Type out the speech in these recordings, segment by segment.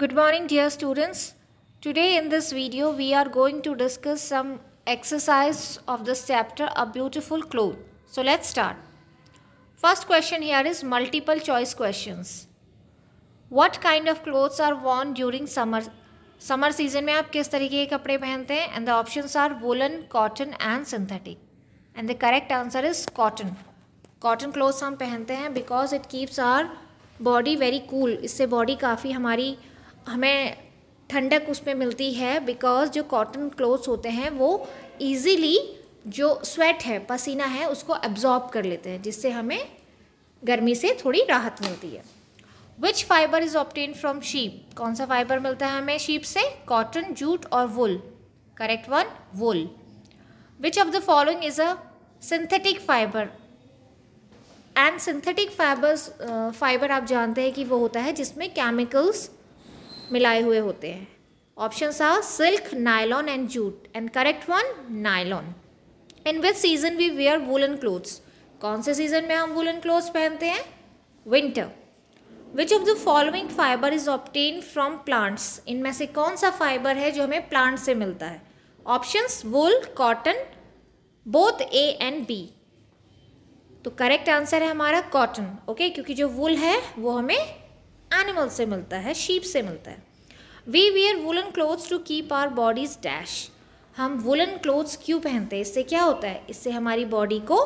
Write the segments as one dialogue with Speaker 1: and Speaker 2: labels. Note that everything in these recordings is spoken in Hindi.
Speaker 1: Good morning dear students. Today in this video we are going to discuss some exercise of this chapter a beautiful cloth. So let's start. First question here is multiple choice questions. What kind of clothes are worn during summer? summer season mein aap kis tarike ke kapde pehante hain and the options are woolen cotton and synthetic and the correct answer is cotton cotton clothes hum pehante hain because it keeps our body very cool isse body kafi hamari हमें ठंडक उसमें मिलती है बिकॉज जो कॉटन क्लोथ्स होते हैं वो ईजीली जो स्वेट है पसीना है उसको एब्जॉर्ब कर लेते हैं जिससे हमें गर्मी से थोड़ी राहत मिलती है which fibre is obtain from sheep कौन सा फाइबर मिलता है हमें शीप से कॉटन जूट और wool correct one wool which of the following is a synthetic fibre and synthetic fibres fibre आप जानते हैं कि वो होता है जिसमें केमिकल्स मिलाए हुए होते हैं option a silk nylon and jute and correct one nylon in which season we wear woollen clothes कौन से सीजन में हम वुलन क्लोथ्स पहनते हैं winter which of the following fibre is obtain from plants इनमें से कौन सा फाइबर है जो हमें प्लांट से मिलता है options wool cotton both a and b तो करेक्ट आंसर है हमारा कॉटन ओके okay? क्योंकि जो वुल है वो हमें एनिमल से मिलता है शीप से मिलता है we wear woollen clothes to keep our bodies dash हम वुलन क्लोथ्स क्यों पहनते हैं इससे क्या होता है इससे हमारी बॉडी को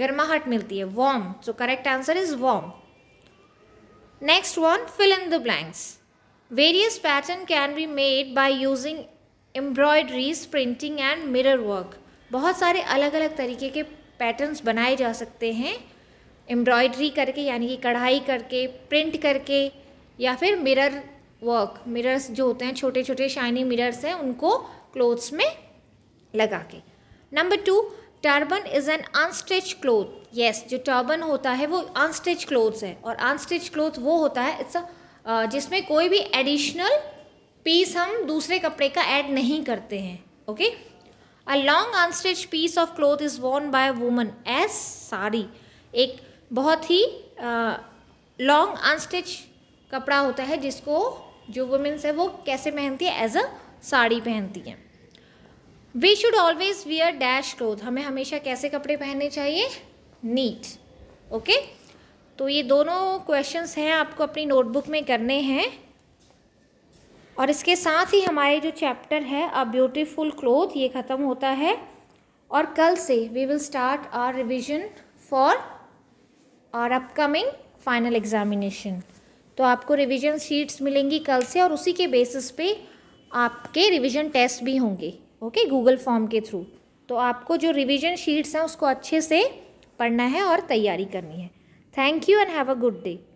Speaker 1: गर्माहट मिलती है warm so correct answer is warm next one fill in the blanks various pattern can be made by using embroideries printing and mirror work बहुत सारे अलग अलग तरीके के पैटर्न्स बनाए जा सकते हैं एम्ब्रॉयडरी करके यानी कि कढ़ाई करके प्रिंट करके या फिर मिरर वर्क मिरर्स जो होते हैं छोटे छोटे शाइनी मिरर्स हैं उनको क्लोथ्स में लगा के number two turban is an unstitch cloth yes जो टर्बन होता है वो अनस्टिच क्लोथ्स है और अनस्टिच क्लोथ वो होता है इट्स जिसमें कोई भी एडिशनल पीस हम दूसरे कपड़े का ऐड नहीं करते हैं okay a long unstitch piece of cloth is worn by woman as sari एक बहुत ही लॉन्ग अनस्टिच कपड़ा होता है जिसको जो वुमेंस है वो कैसे पहनती है एज अ साड़ी पहनती है we should always wear dash cloth हमें हमेशा कैसे कपड़े पहनने चाहिए नीट ओके तो ये दोनों क्वेश्चंस हैं आपको अपनी नोटबुक में करने हैं और इसके साथ ही हमारे जो चैप्टर है अ ब्यूटीफुल क्लोथ ये ख़त्म होता है और कल से we will start our revision for our upcoming final examination तो आपको रिविज़न शीट्स मिलेंगी कल से और उसी के बेसिस पे आपके रिविज़न टेस्ट भी होंगे ओके गूगल फॉर्म के थ्रू तो आपको जो रिविज़न शीट्स हैं उसको अच्छे से पढ़ना है और तैयारी करनी है thank you and have a good day